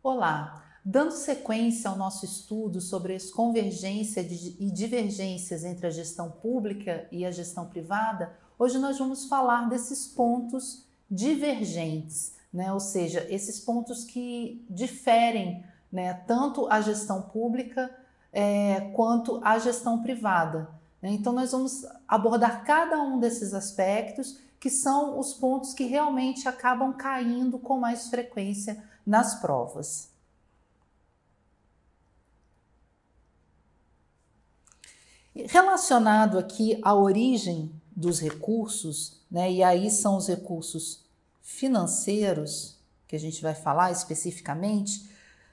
Olá! Dando sequência ao nosso estudo sobre as convergências e divergências entre a gestão pública e a gestão privada, hoje nós vamos falar desses pontos divergentes, né? ou seja, esses pontos que diferem né? tanto a gestão pública é, quanto a gestão privada. Né? Então, nós vamos abordar cada um desses aspectos, que são os pontos que realmente acabam caindo com mais frequência nas provas. Relacionado aqui à origem dos recursos, né, e aí são os recursos financeiros, que a gente vai falar especificamente,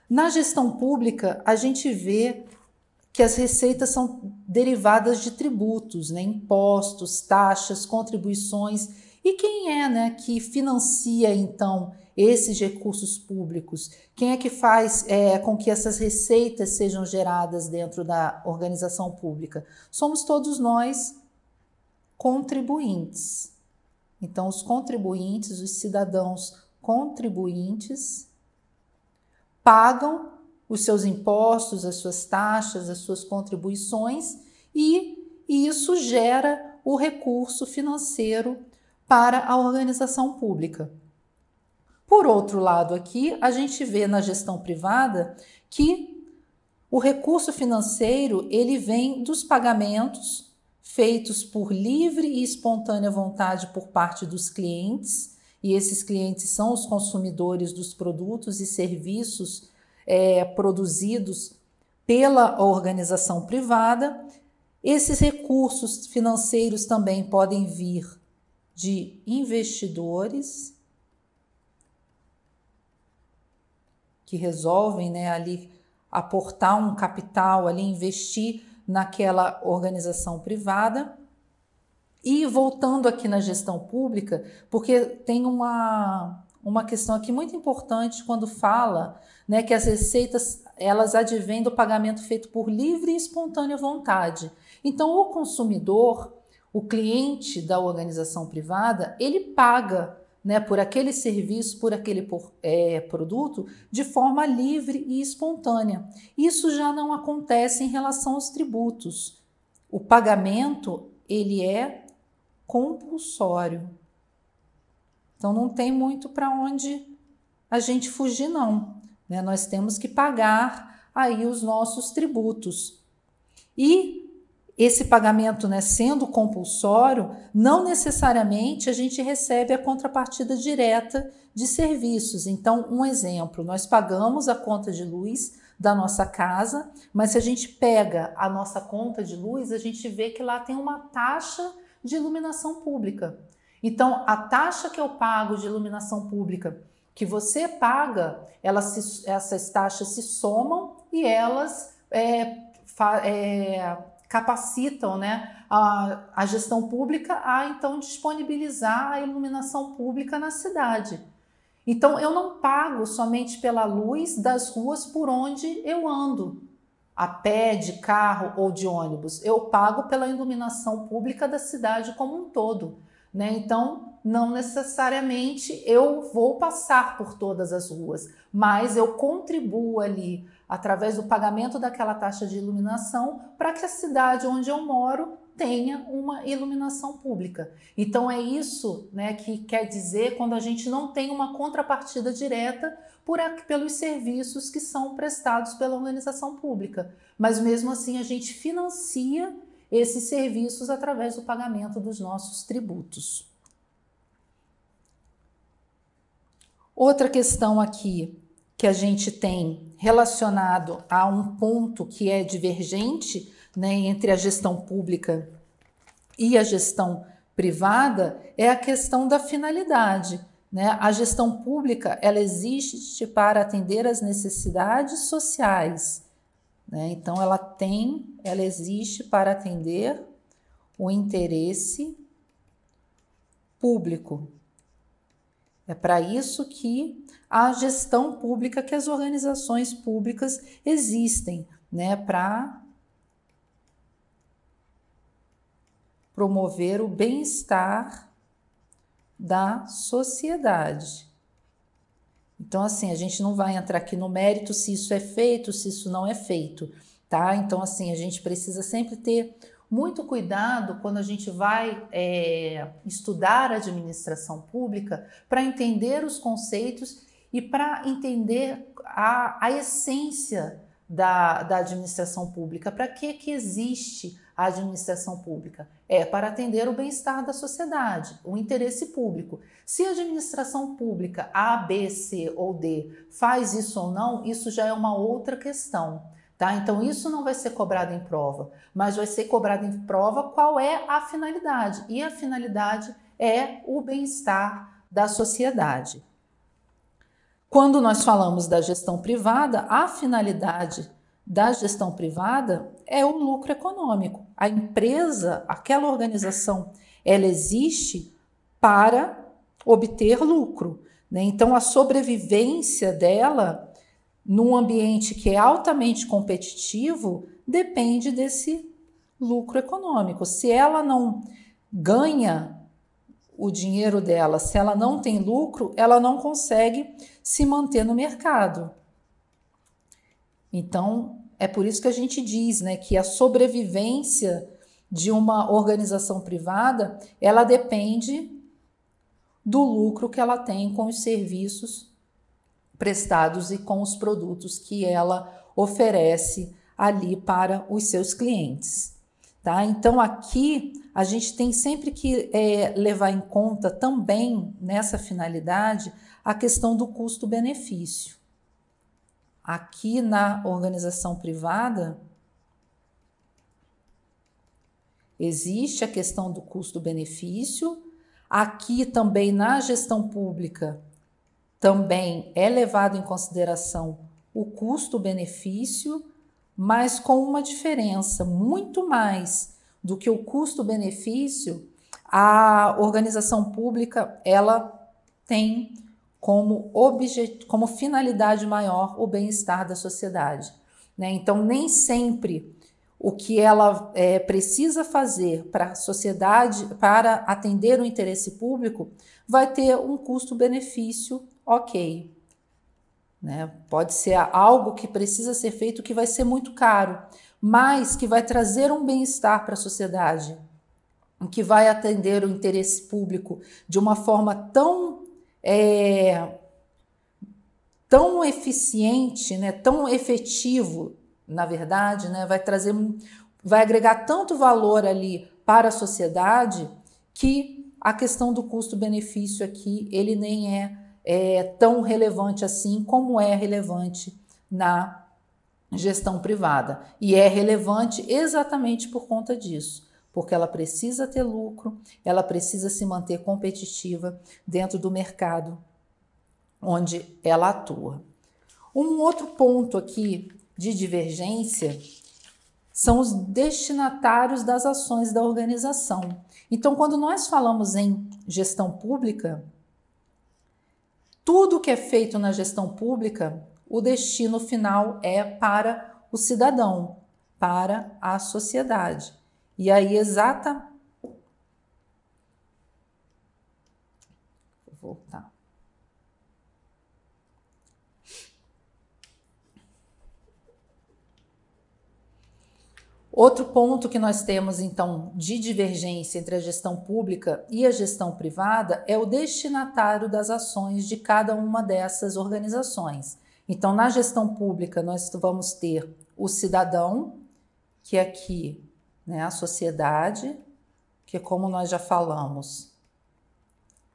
na gestão pública a gente vê que as receitas são derivadas de tributos, né, impostos, taxas, contribuições. E quem é né, que financia então esses recursos públicos? Quem é que faz é, com que essas receitas sejam geradas dentro da organização pública? Somos todos nós contribuintes. Então, os contribuintes, os cidadãos contribuintes, pagam os seus impostos, as suas taxas, as suas contribuições e, isso gera o recurso financeiro para a organização pública. Por outro lado, aqui a gente vê na gestão privada que o recurso financeiro ele vem dos pagamentos feitos por livre e espontânea vontade por parte dos clientes, e esses clientes são os consumidores dos produtos e serviços é, produzidos pela organização privada, esses recursos financeiros também podem vir de investidores que resolvem né, ali aportar um capital, ali investir naquela organização privada. E voltando aqui na gestão pública, porque tem uma, uma questão aqui muito importante quando fala né, que as receitas elas advêm do pagamento feito por livre e espontânea vontade. Então, o consumidor, o cliente da organização privada, ele paga né, por aquele serviço, por aquele por, é, produto, de forma livre e espontânea. Isso já não acontece em relação aos tributos. O pagamento ele é compulsório. Então não tem muito para onde a gente fugir não. Né? Nós temos que pagar aí os nossos tributos. E esse pagamento né, sendo compulsório, não necessariamente a gente recebe a contrapartida direta de serviços. Então, um exemplo: nós pagamos a conta de luz da nossa casa, mas se a gente pega a nossa conta de luz, a gente vê que lá tem uma taxa de iluminação pública. Então, a taxa que eu pago de iluminação pública, que você paga, se, essas taxas se somam e elas é, fa, é, capacitam né, a, a gestão pública a então disponibilizar a iluminação pública na cidade. Então eu não pago somente pela luz das ruas por onde eu ando, a pé, de carro ou de ônibus. Eu pago pela iluminação pública da cidade como um todo né? Então, não necessariamente eu vou passar por todas as ruas, mas eu contribuo ali através do pagamento daquela taxa de iluminação para que a cidade onde eu moro tenha uma iluminação pública. Então é isso, né, que quer dizer quando a gente não tem uma contrapartida direta por pelos serviços que são prestados pela organização pública, mas mesmo assim a gente financia esses serviços através do pagamento dos nossos tributos. Outra questão aqui que a gente tem relacionado a um ponto que é divergente né, entre a gestão pública e a gestão privada é a questão da finalidade. Né? A gestão pública ela existe para atender às necessidades sociais né? Então, ela tem, ela existe para atender o interesse público. É para isso que a gestão pública, que as organizações públicas existem, né? Para promover o bem-estar da sociedade. Então, assim, a gente não vai entrar aqui no mérito se isso é feito, se isso não é feito, tá? Então, assim, a gente precisa sempre ter muito cuidado quando a gente vai é, estudar a administração pública para entender os conceitos e para entender a, a essência da, da administração pública, para que, que existe a administração pública? É para atender o bem-estar da sociedade, o interesse público. Se a administração pública A, B, C ou D faz isso ou não, isso já é uma outra questão. Tá? Então, isso não vai ser cobrado em prova, mas vai ser cobrado em prova qual é a finalidade. E a finalidade é o bem-estar da sociedade. Quando nós falamos da gestão privada, a finalidade da gestão privada é o lucro econômico. A empresa, aquela organização, ela existe para obter lucro. Né? Então, a sobrevivência dela num ambiente que é altamente competitivo depende desse lucro econômico. Se ela não ganha o dinheiro dela, se ela não tem lucro, ela não consegue se manter no mercado. Então, é por isso que a gente diz né, que a sobrevivência de uma organização privada, ela depende do lucro que ela tem com os serviços prestados e com os produtos que ela oferece ali para os seus clientes. Tá? Então, aqui a gente tem sempre que é, levar em conta também nessa finalidade a questão do custo-benefício. Aqui na organização privada, existe a questão do custo-benefício. Aqui também na gestão pública, também é levado em consideração o custo-benefício, mas com uma diferença muito mais do que o custo-benefício, a organização pública ela tem como, objet... como finalidade maior o bem-estar da sociedade. Né? Então, nem sempre o que ela é, precisa fazer para a sociedade, para atender o interesse público, vai ter um custo-benefício ok. Né? Pode ser algo que precisa ser feito que vai ser muito caro, mas que vai trazer um bem-estar para a sociedade, que vai atender o interesse público de uma forma tão é, tão eficiente, né, tão efetivo, na verdade, né, vai trazer, vai agregar tanto valor ali para a sociedade que a questão do custo-benefício aqui ele nem é, é tão relevante assim como é relevante na gestão privada e é relevante exatamente por conta disso porque ela precisa ter lucro, ela precisa se manter competitiva dentro do mercado onde ela atua. Um outro ponto aqui de divergência são os destinatários das ações da organização. Então, quando nós falamos em gestão pública, tudo que é feito na gestão pública, o destino final é para o cidadão, para a sociedade. E aí, exata. Vou voltar. Outro ponto que nós temos, então, de divergência entre a gestão pública e a gestão privada é o destinatário das ações de cada uma dessas organizações. Então, na gestão pública, nós vamos ter o cidadão, que é aqui né, a sociedade, que como nós já falamos,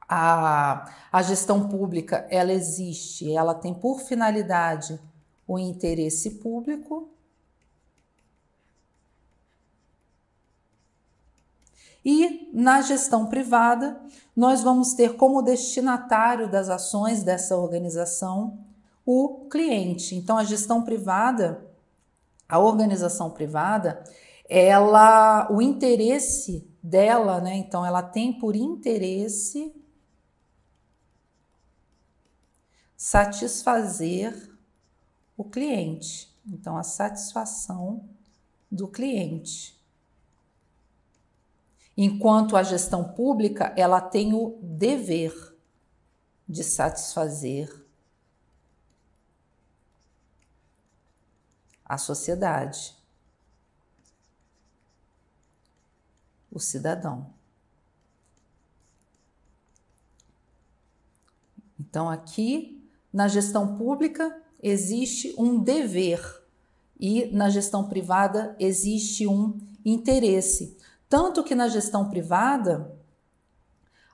a, a gestão pública ela existe, ela tem por finalidade o interesse público. E na gestão privada, nós vamos ter como destinatário das ações dessa organização o cliente. Então, a gestão privada, a organização privada, ela, o interesse dela, né? Então, ela tem por interesse satisfazer o cliente. Então, a satisfação do cliente. Enquanto a gestão pública, ela tem o dever de satisfazer a sociedade. o cidadão. Então, aqui na gestão pública existe um dever e na gestão privada existe um interesse. Tanto que na gestão privada,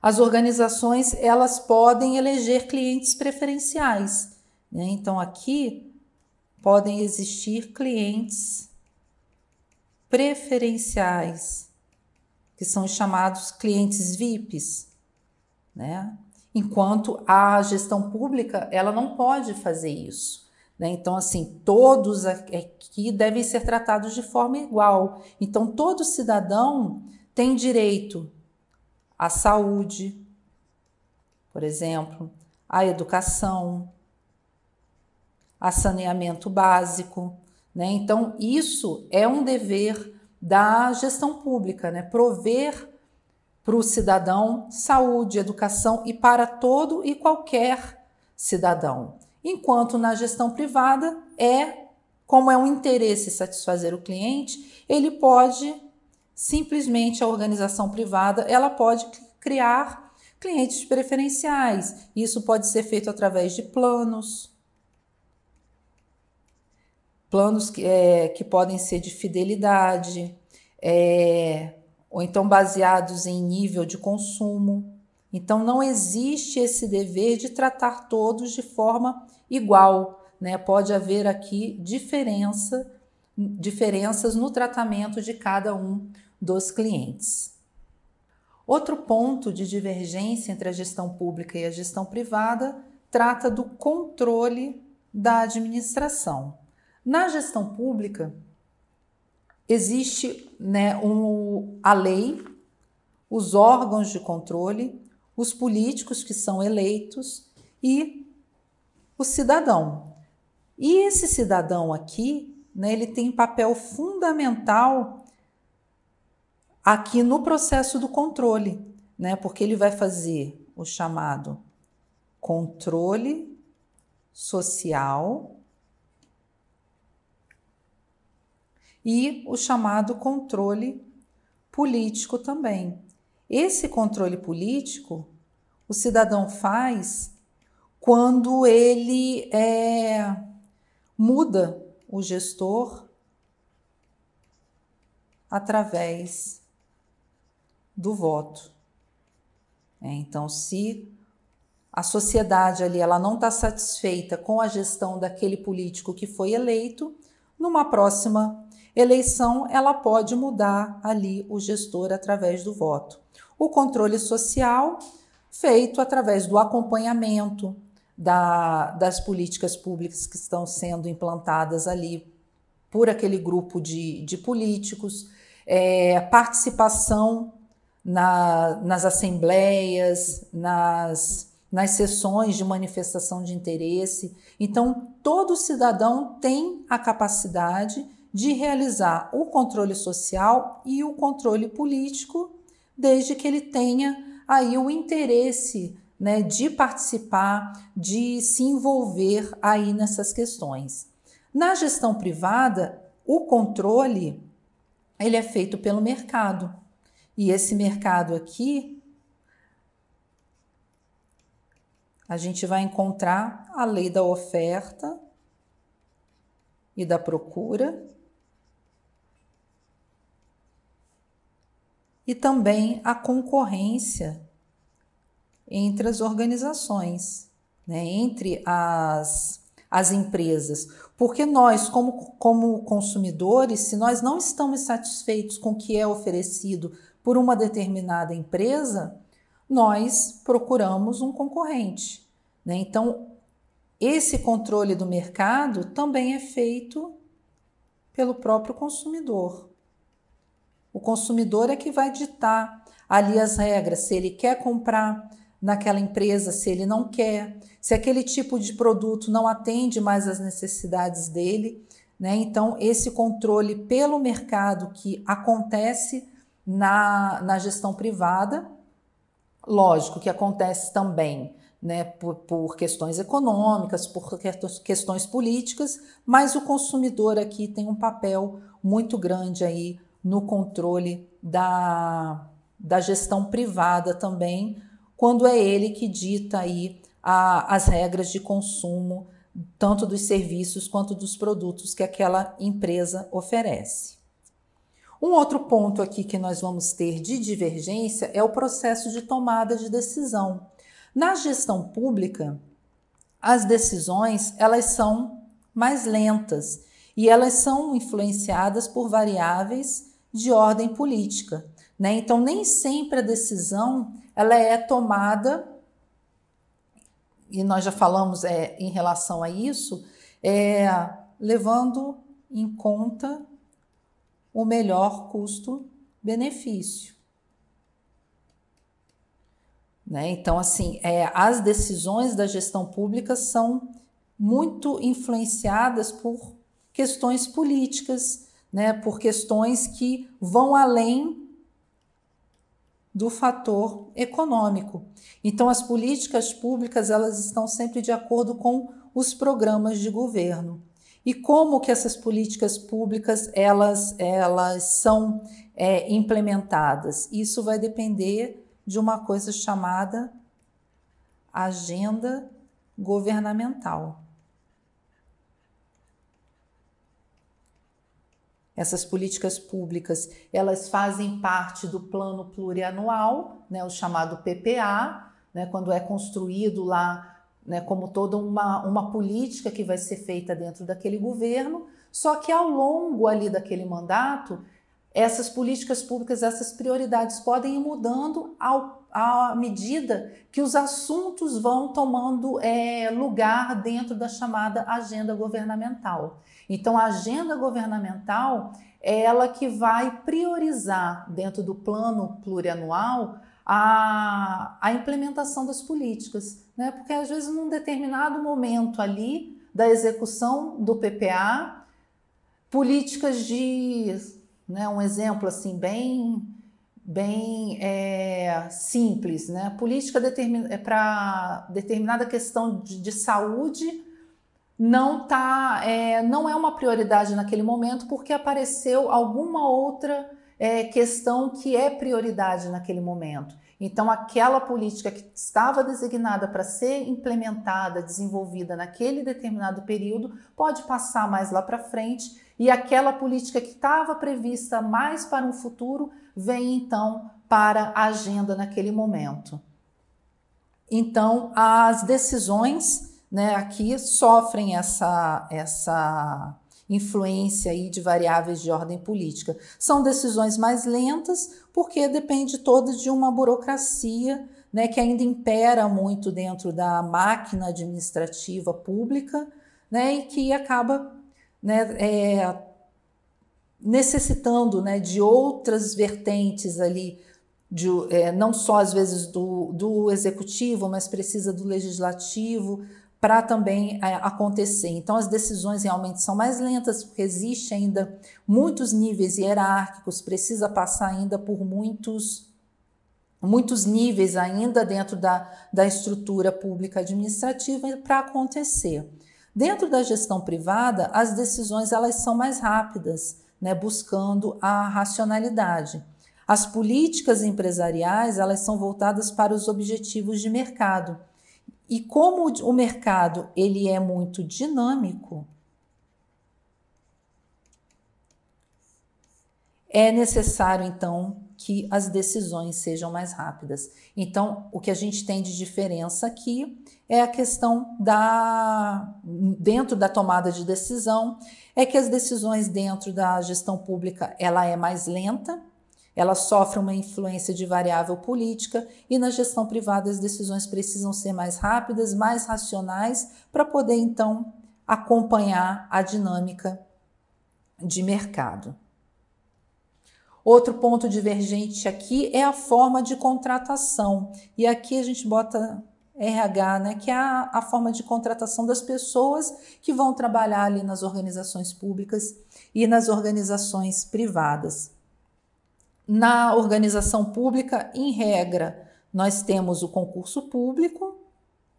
as organizações elas podem eleger clientes preferenciais. Né? Então, aqui podem existir clientes preferenciais que são os chamados clientes VIPs, né? Enquanto a gestão pública, ela não pode fazer isso. Né? Então, assim, todos aqui devem ser tratados de forma igual. Então, todo cidadão tem direito à saúde, por exemplo, à educação, a saneamento básico. Né? Então, isso é um dever da gestão pública, né? prover para o cidadão saúde, educação e para todo e qualquer cidadão. Enquanto na gestão privada é, como é um interesse satisfazer o cliente, ele pode simplesmente a organização privada, ela pode criar clientes preferenciais. Isso pode ser feito através de planos, planos que, é, que podem ser de fidelidade, é, ou então baseados em nível de consumo. Então, não existe esse dever de tratar todos de forma igual. Né? Pode haver aqui diferença, diferenças no tratamento de cada um dos clientes. Outro ponto de divergência entre a gestão pública e a gestão privada trata do controle da administração. Na gestão pública, existe né, um, a lei, os órgãos de controle, os políticos que são eleitos e o cidadão. E esse cidadão aqui, né, ele tem papel fundamental aqui no processo do controle, né, porque ele vai fazer o chamado controle social e o chamado controle político também. Esse controle político o cidadão faz quando ele é, muda o gestor através do voto. É, então, se a sociedade ali ela não está satisfeita com a gestão daquele político que foi eleito, numa próxima eleição ela pode mudar ali o gestor através do voto. O controle social feito através do acompanhamento da, das políticas públicas que estão sendo implantadas ali por aquele grupo de, de políticos, é, participação na, nas assembleias, nas, nas sessões de manifestação de interesse. Então, todo cidadão tem a capacidade de realizar o controle social e o controle político, desde que ele tenha aí o interesse né, de participar, de se envolver aí nessas questões. Na gestão privada, o controle ele é feito pelo mercado. E esse mercado aqui, a gente vai encontrar a lei da oferta e da procura. E também a concorrência entre as organizações, né? entre as, as empresas. Porque nós, como, como consumidores, se nós não estamos satisfeitos com o que é oferecido por uma determinada empresa, nós procuramos um concorrente. Né? Então, esse controle do mercado também é feito pelo próprio consumidor. O consumidor é que vai ditar ali as regras, se ele quer comprar naquela empresa, se ele não quer, se aquele tipo de produto não atende mais às necessidades dele. Né? Então, esse controle pelo mercado que acontece na, na gestão privada Lógico que acontece também né, por, por, questões econômicas, por questões políticas, mas o consumidor aqui tem um papel muito grande aí no controle da, da gestão privada também, quando é ele que dita aí a, as regras de consumo, tanto dos serviços quanto dos produtos que aquela empresa oferece. Um outro ponto aqui que nós vamos ter de divergência é o processo de tomada de decisão. Na gestão pública, as decisões elas são mais lentas e elas são influenciadas por variáveis de ordem política. Né? Então, nem sempre a decisão ela é tomada, e nós já falamos é, em relação a isso, é, levando em conta o melhor custo-benefício. Né? Então, assim, é, as decisões da gestão pública são muito influenciadas por questões políticas, né? por questões que vão além do fator econômico. Então, as políticas públicas elas estão sempre de acordo com os programas de governo e como que essas políticas públicas elas, elas são é, implementadas. Isso vai depender de uma coisa chamada agenda governamental. Essas políticas públicas, elas fazem parte do plano plurianual, né, o chamado PPA, né, quando é construído lá né, como toda uma, uma política que vai ser feita dentro daquele governo, só que ao longo ali daquele mandato, essas políticas públicas, essas prioridades podem ir mudando ao, à medida que os assuntos vão tomando é, lugar dentro da chamada agenda governamental. Então, a agenda governamental é ela que vai priorizar dentro do plano plurianual a, a implementação das políticas né? Porque às vezes num determinado momento ali da execução do PPA, políticas de, né, um exemplo assim bem bem é, simples, né? Política determin é, para determinada questão de, de saúde não tá, é, não é uma prioridade naquele momento porque apareceu alguma outra é, questão que é prioridade naquele momento. Então, aquela política que estava designada para ser implementada, desenvolvida naquele determinado período, pode passar mais lá para frente, e aquela política que estava prevista mais para um futuro vem então para a agenda naquele momento. Então, as decisões né, aqui sofrem essa, essa influência aí de variáveis de ordem política. São decisões mais lentas, porque depende toda de uma burocracia né, que ainda impera muito dentro da máquina administrativa pública né, e que acaba né, é, necessitando né, de outras vertentes ali, de, é, não só às vezes do, do executivo, mas precisa do legislativo, para também é, acontecer. Então, as decisões realmente são mais lentas, porque existe ainda muitos níveis hierárquicos, precisa passar ainda por muitos muitos níveis ainda dentro da, da estrutura pública administrativa para acontecer. Dentro da gestão privada, as decisões elas são mais rápidas, né, buscando a racionalidade. As políticas empresariais elas são voltadas para os objetivos de mercado e como o mercado ele é muito dinâmico, é necessário então que as decisões sejam mais rápidas. Então, o que a gente tem de diferença aqui é a questão da dentro da tomada de decisão, é que as decisões dentro da gestão pública, ela é mais lenta, ela sofre uma influência de variável política e na gestão privada as decisões precisam ser mais rápidas, mais racionais, para poder então acompanhar a dinâmica de mercado. Outro ponto divergente aqui é a forma de contratação. E aqui a gente bota RH, né, que é a, a, forma de contratação das pessoas que vão trabalhar ali nas organizações públicas e nas organizações privadas. Na organização pública, em regra, nós temos o concurso público,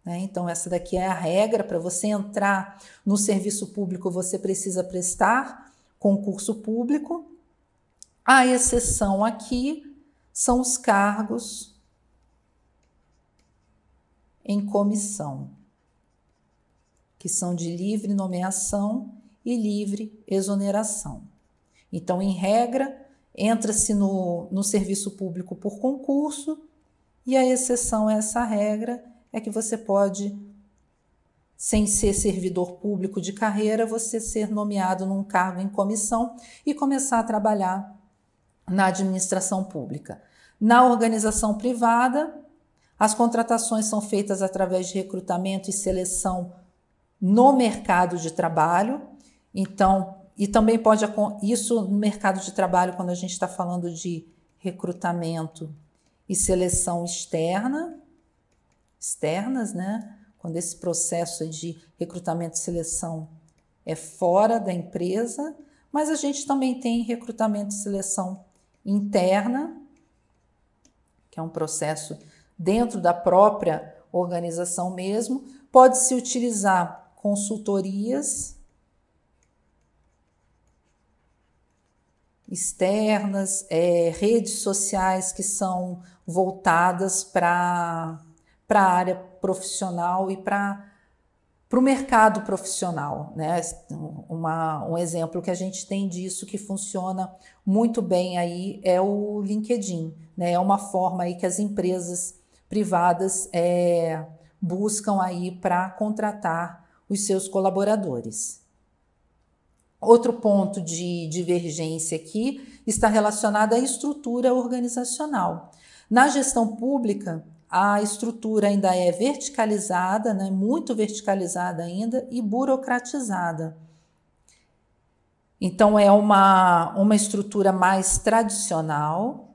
né? então essa daqui é a regra para você entrar no serviço público, você precisa prestar concurso público. A exceção aqui são os cargos em comissão, que são de livre nomeação e livre exoneração. Então, em regra, entra-se no, no serviço público por concurso, e a exceção a essa regra é que você pode, sem ser servidor público de carreira, você ser nomeado num cargo em comissão e começar a trabalhar na administração pública. Na organização privada, as contratações são feitas através de recrutamento e seleção no mercado de trabalho. Então, e também pode isso no mercado de trabalho quando a gente está falando de recrutamento e seleção externa, externas, né? Quando esse processo de recrutamento e seleção é fora da empresa, mas a gente também tem recrutamento e seleção interna, que é um processo dentro da própria organização mesmo, pode se utilizar consultorias externas, é, redes sociais que são voltadas para a área profissional e para para o mercado profissional, né? Uma, um exemplo que a gente tem disso que funciona muito bem aí é o LinkedIn, né? É uma forma aí que as empresas privadas é, buscam aí para contratar os seus colaboradores. Outro ponto de divergência aqui está relacionado à estrutura organizacional. Na gestão pública, a estrutura ainda é verticalizada, né, muito verticalizada ainda, e burocratizada. Então, é uma, uma estrutura mais tradicional,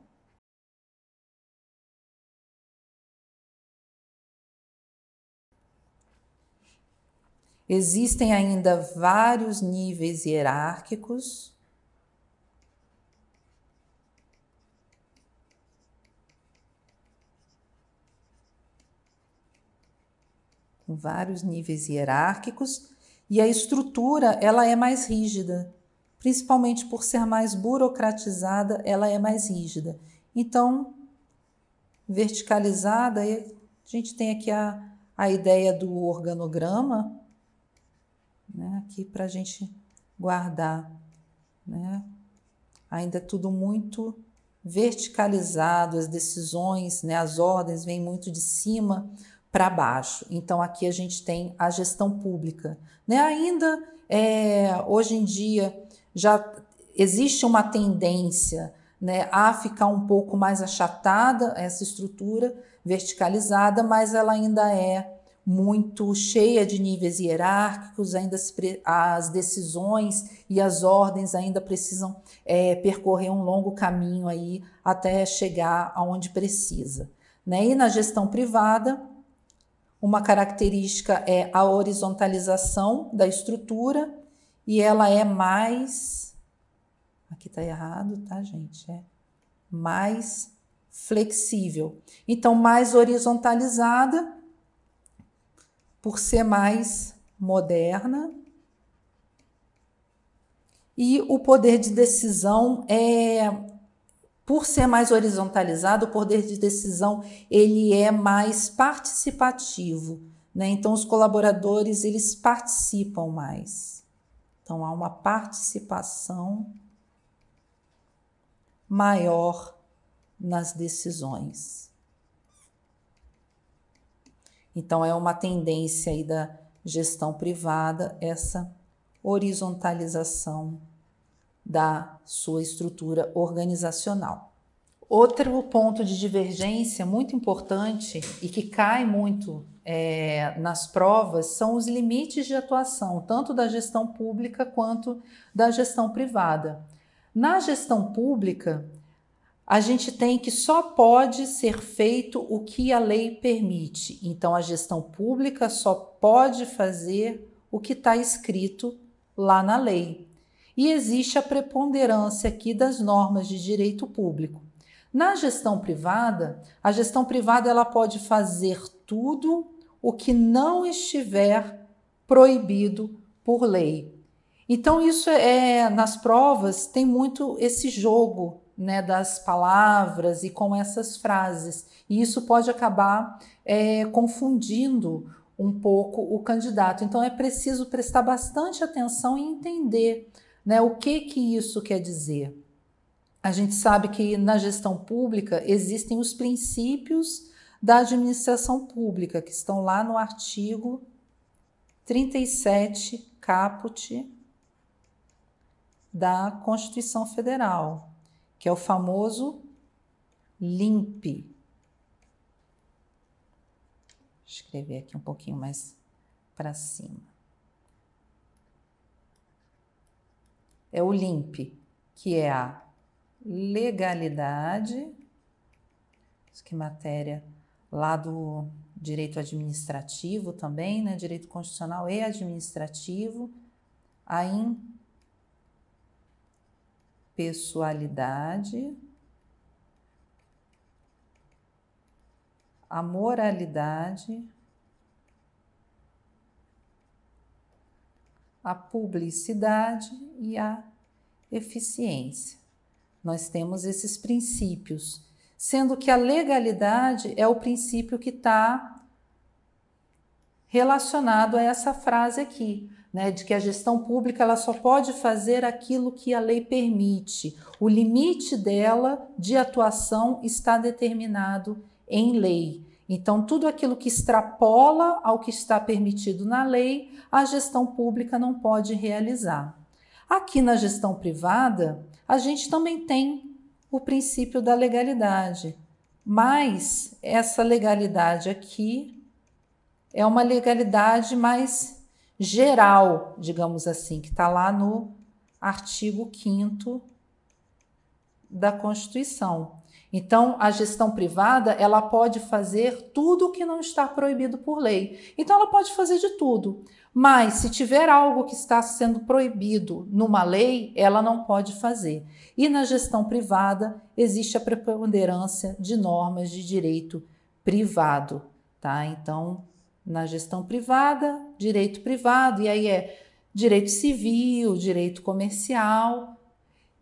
Existem ainda vários níveis hierárquicos. Com vários níveis hierárquicos e a estrutura ela é mais rígida, principalmente por ser mais burocratizada, ela é mais rígida. Então, verticalizada, a gente tem aqui a, a ideia do organograma, né, aqui para a gente guardar. Né? Ainda é tudo muito verticalizado, as decisões, né, as ordens vêm muito de cima para baixo. Então aqui a gente tem a gestão pública. Né? Ainda é, hoje em dia já existe uma tendência né, a ficar um pouco mais achatada essa estrutura verticalizada, mas ela ainda é muito cheia de níveis hierárquicos, ainda as decisões e as ordens ainda precisam é, percorrer um longo caminho aí até chegar aonde precisa. Né? E na gestão privada, uma característica é a horizontalização da estrutura e ela é mais. Aqui está errado, tá, gente? É mais flexível. Então, mais horizontalizada por ser mais moderna. E o poder de decisão é por ser mais horizontalizado, o poder de decisão ele é mais participativo, né? Então os colaboradores eles participam mais. Então há uma participação maior nas decisões. Então, é uma tendência aí da gestão privada essa horizontalização da sua estrutura organizacional. Outro ponto de divergência muito importante e que cai muito é, nas provas são os limites de atuação, tanto da gestão pública quanto da gestão privada. Na gestão pública, a gente tem que só pode ser feito o que a lei permite. Então, a gestão pública só pode fazer o que está escrito lá na lei. E existe a preponderância aqui das normas de direito público. Na gestão privada, a gestão privada ela pode fazer tudo o que não estiver proibido por lei. Então, isso é nas provas tem muito esse jogo né, das palavras e com essas frases. E isso pode acabar é, confundindo um pouco o candidato. Então é preciso prestar bastante atenção e entender né, o que, que isso quer dizer. A gente sabe que na gestão pública existem os princípios da administração pública, que estão lá no artigo 37, caput da Constituição Federal que é o famoso limpe. Escrever aqui um pouquinho mais para cima. É o limpe, que é a legalidade, isso que é matéria lá do direito administrativo também, né? Direito constitucional e administrativo, a pessoalidade, a moralidade, a publicidade e a eficiência. Nós temos esses princípios, sendo que a legalidade é o princípio que está relacionado a essa frase aqui né, de que a gestão pública ela só pode fazer aquilo que a lei permite. O limite dela de atuação está determinado em lei. Então, tudo aquilo que extrapola ao que está permitido na lei, a gestão pública não pode realizar. Aqui na gestão privada, a gente também tem o princípio da legalidade, mas essa legalidade aqui é uma legalidade mais geral, digamos assim, que está lá no artigo 5 da Constituição. Então, a gestão privada, ela pode fazer tudo o que não está proibido por lei. Então, ela pode fazer de tudo. Mas, se tiver algo que está sendo proibido numa lei, ela não pode fazer. E na gestão privada, existe a preponderância de normas de direito privado. Tá? Então, na gestão privada, direito privado, e aí é direito civil, direito comercial.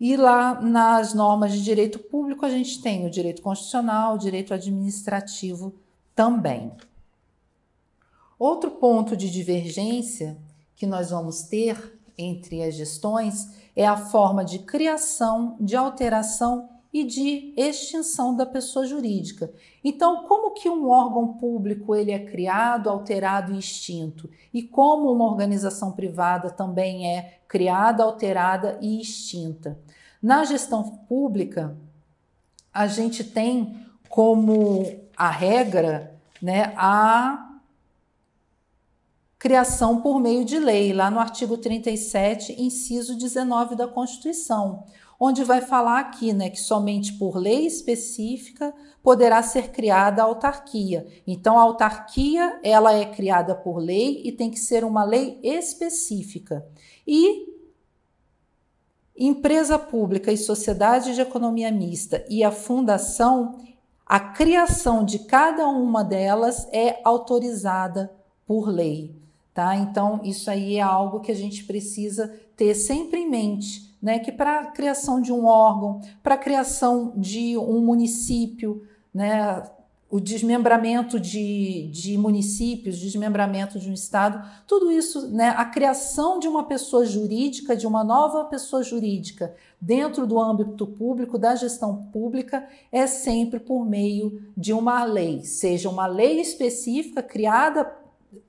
E lá nas normas de direito público a gente tem o direito constitucional, o direito administrativo também. Outro ponto de divergência que nós vamos ter entre as gestões é a forma de criação, de alteração e de extinção da pessoa jurídica. Então, como que um órgão público ele é criado, alterado e extinto? E como uma organização privada também é criada, alterada e extinta? Na gestão pública, a gente tem como a regra né, a criação por meio de lei, lá no artigo 37, inciso 19 da Constituição onde vai falar aqui né, que somente por lei específica poderá ser criada a autarquia. Então, a autarquia ela é criada por lei e tem que ser uma lei específica. E empresa pública e sociedade de economia mista e a fundação, a criação de cada uma delas é autorizada por lei. Tá? Então, isso aí é algo que a gente precisa ter sempre em mente né, que para a criação de um órgão, para a criação de um município, né, o desmembramento de, de municípios, desmembramento de um estado, tudo isso, né, a criação de uma pessoa jurídica, de uma nova pessoa jurídica dentro do âmbito público, da gestão pública, é sempre por meio de uma lei, seja uma lei específica criada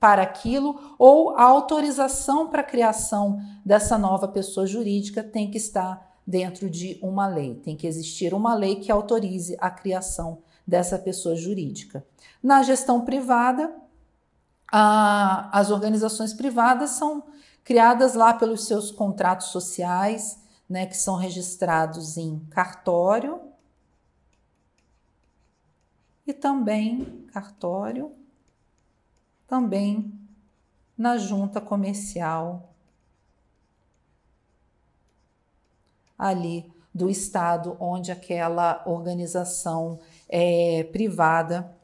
para aquilo ou a autorização para a criação dessa nova pessoa jurídica tem que estar dentro de uma lei, tem que existir uma lei que autorize a criação dessa pessoa jurídica. Na gestão privada, a, as organizações privadas são criadas lá pelos seus contratos sociais, né, que são registrados em cartório e também cartório também na junta comercial ali do estado onde aquela organização é, privada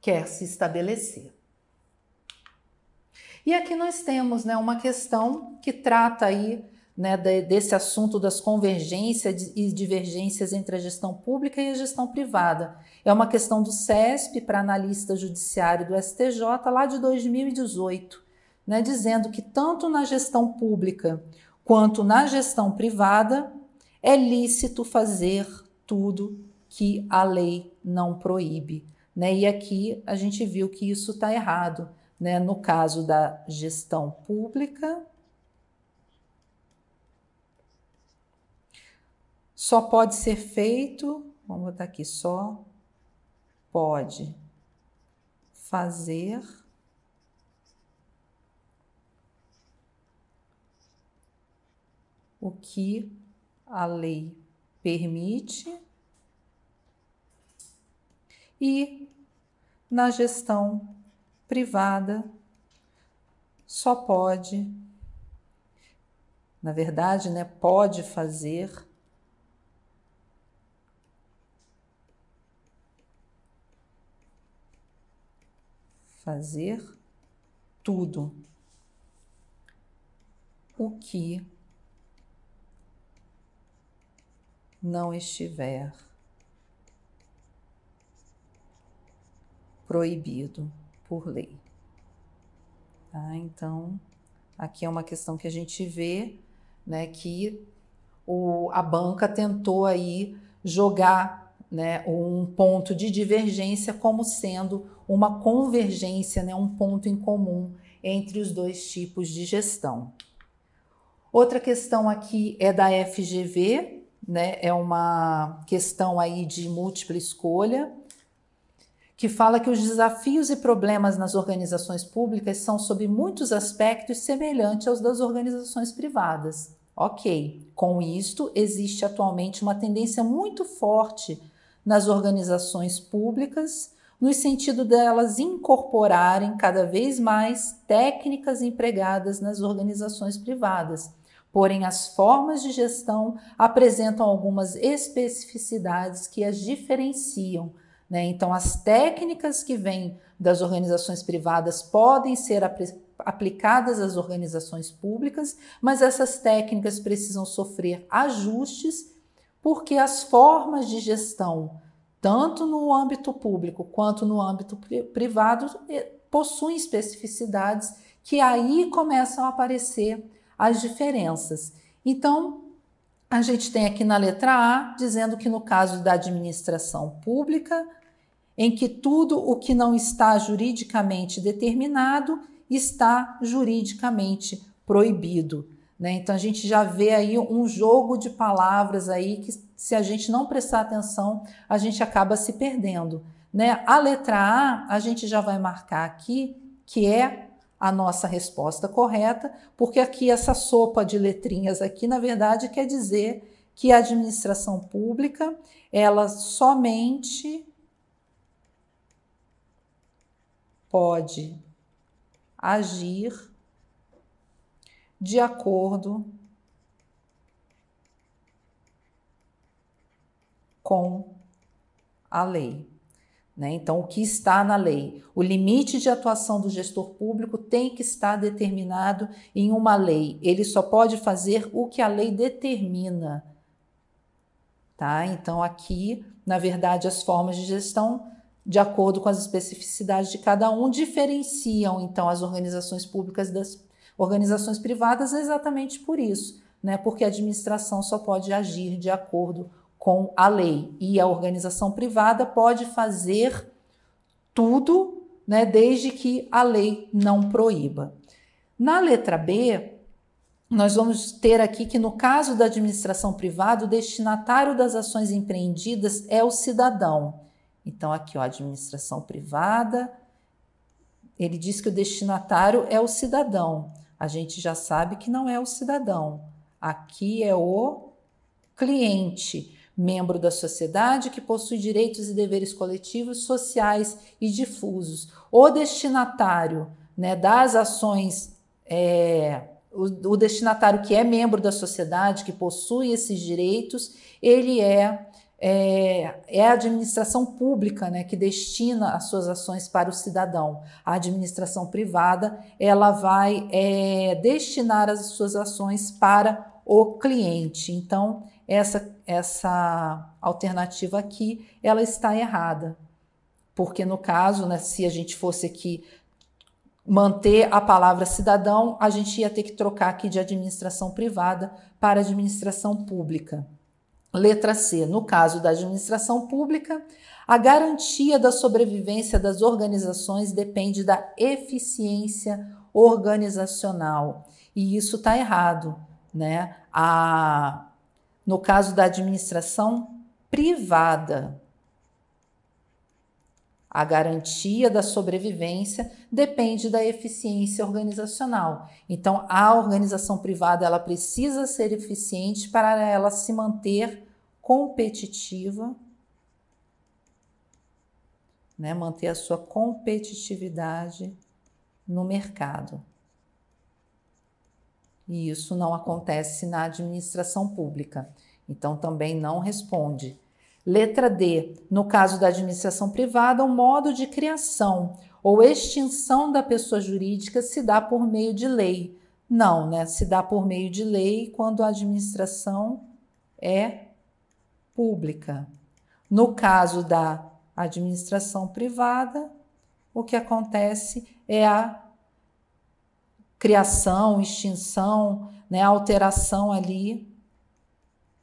quer se estabelecer. E aqui nós temos né, uma questão que trata aí né, desse assunto das convergências e divergências entre a gestão pública e a gestão privada. É uma questão do CESP para analista judiciário do STJ lá de 2018, né, dizendo que tanto na gestão pública quanto na gestão privada é lícito fazer tudo que a lei não proíbe. Né? E aqui a gente viu que isso está errado. Né? No caso da gestão pública, Só pode ser feito, vamos botar aqui, só pode fazer o que a lei permite e na gestão privada só pode, na verdade, né, pode fazer fazer tudo o que não estiver proibido por lei. Tá? Então, aqui é uma questão que a gente vê, né, que o, a banca tentou aí jogar né, um ponto de divergência como sendo uma convergência, né, um ponto em comum entre os dois tipos de gestão. Outra questão aqui é da FGV, né, é uma questão aí de múltipla escolha, que fala que os desafios e problemas nas organizações públicas são, sob muitos aspectos, semelhantes aos das organizações privadas. Ok, com isto, existe atualmente uma tendência muito forte nas organizações públicas no sentido delas incorporarem cada vez mais técnicas empregadas nas organizações privadas. Porém, as formas de gestão apresentam algumas especificidades que as diferenciam. Né? Então, as técnicas que vêm das organizações privadas podem ser ap aplicadas às organizações públicas, mas essas técnicas precisam sofrer ajustes, porque as formas de gestão tanto no âmbito público quanto no âmbito privado, possuem especificidades que aí começam a aparecer as diferenças. Então, a gente tem aqui na letra A dizendo que no caso da administração pública, em que tudo o que não está juridicamente determinado está juridicamente proibido. Né? Então a gente já vê aí um jogo de palavras aí que se a gente não prestar atenção, a gente acaba se perdendo. Né? A letra A, a gente já vai marcar aqui que é a nossa resposta correta, porque aqui essa sopa de letrinhas aqui, na verdade, quer dizer que a administração pública, ela somente pode agir de acordo com a lei. Né? Então, o que está na lei? O limite de atuação do gestor público tem que estar determinado em uma lei. Ele só pode fazer o que a lei determina. Tá? Então, aqui, na verdade, as formas de gestão, de acordo com as especificidades de cada um, diferenciam então as organizações públicas das organizações privadas exatamente por isso, né? porque a administração só pode agir de acordo com com a lei. E a organização privada pode fazer tudo, né, desde que a lei não proíba. Na letra B, nós vamos ter aqui que, no caso da administração privada, o destinatário das ações empreendidas é o cidadão. Então, aqui, ó, administração privada, ele diz que o destinatário é o cidadão. A gente já sabe que não é o cidadão. Aqui é o cliente membro da sociedade que possui direitos e deveres coletivos, sociais e difusos, o destinatário né, das ações. É, o, o destinatário que é membro da sociedade, que possui esses direitos, ele é é, é, a administração pública né, que destina as suas ações para o cidadão. A administração privada ela vai é, destinar as suas ações para o cliente. Então, essa, essa alternativa aqui, ela está errada. Porque no caso, né, se a gente fosse aqui manter a palavra cidadão, a gente ia ter que trocar aqui de administração privada para administração pública. Letra C. No caso da administração pública, a garantia da sobrevivência das organizações depende da eficiência organizacional. E isso está errado, né? A no caso da administração privada. A garantia da sobrevivência depende da eficiência organizacional. Então, a organização privada ela precisa ser eficiente para ela se manter competitiva, né? manter a sua competitividade no mercado e isso não acontece na administração pública. Então também não responde. Letra D. No caso da administração privada, o modo de criação ou extinção da pessoa jurídica se dá por meio de lei. Não, né? Se dá por meio de lei quando a administração é pública. No caso da administração privada, o que acontece é a criação, extinção, né, alteração ali.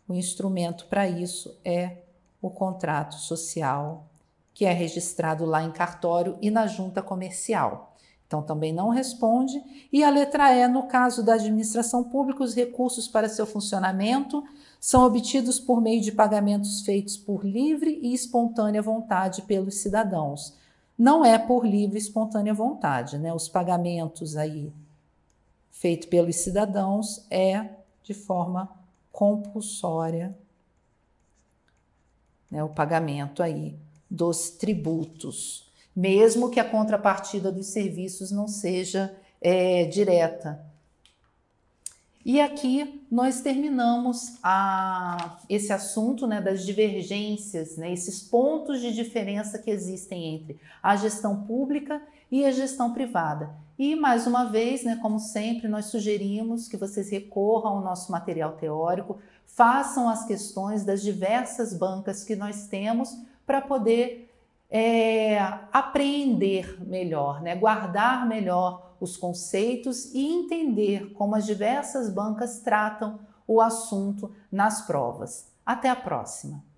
O instrumento para isso é o contrato social, que é registrado lá em cartório e na junta comercial. Então também não responde. E a letra E, no caso da administração pública, os recursos para seu funcionamento são obtidos por meio de pagamentos feitos por livre e espontânea vontade pelos cidadãos. Não é por livre e espontânea vontade, né? Os pagamentos aí feito pelos cidadãos é de forma compulsória né, o pagamento aí dos tributos, mesmo que a contrapartida dos serviços não seja é, direta. E aqui nós terminamos a, esse assunto né, das divergências, né, esses pontos de diferença que existem entre a gestão pública e a gestão privada. E mais uma vez, né, como sempre, nós sugerimos que vocês recorram ao nosso material teórico, façam as questões das diversas bancas que nós temos para poder é, aprender melhor, né, guardar melhor os conceitos e entender como as diversas bancas tratam o assunto nas provas. Até a próxima!